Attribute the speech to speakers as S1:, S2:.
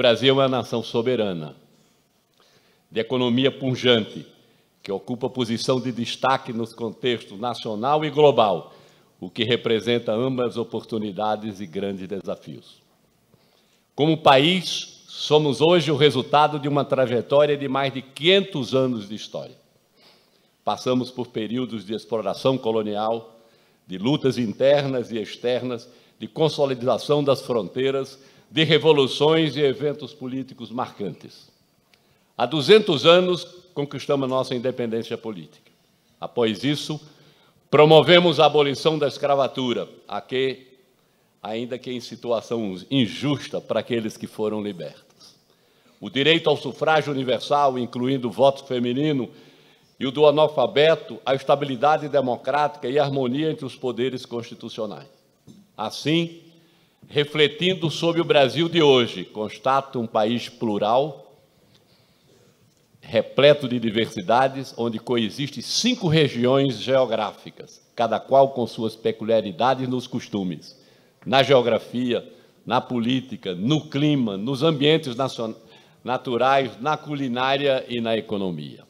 S1: Brasil é uma nação soberana, de economia pungente, que ocupa posição de destaque nos contextos nacional e global, o que representa ambas oportunidades e grandes desafios. Como país, somos hoje o resultado de uma trajetória de mais de 500 anos de história. Passamos por períodos de exploração colonial, de lutas internas e externas, de consolidação das fronteiras, de revoluções e eventos políticos marcantes. Há 200 anos conquistamos nossa independência política. Após isso, promovemos a abolição da escravatura, a que, ainda que em situação injusta para aqueles que foram libertos. O direito ao sufrágio universal, incluindo o voto feminino, e o do analfabeto, a estabilidade democrática e a harmonia entre os poderes constitucionais. Assim, refletindo sobre o Brasil de hoje, constato um país plural, repleto de diversidades, onde coexistem cinco regiões geográficas, cada qual com suas peculiaridades nos costumes, na geografia, na política, no clima, nos ambientes naturais, na culinária e na economia.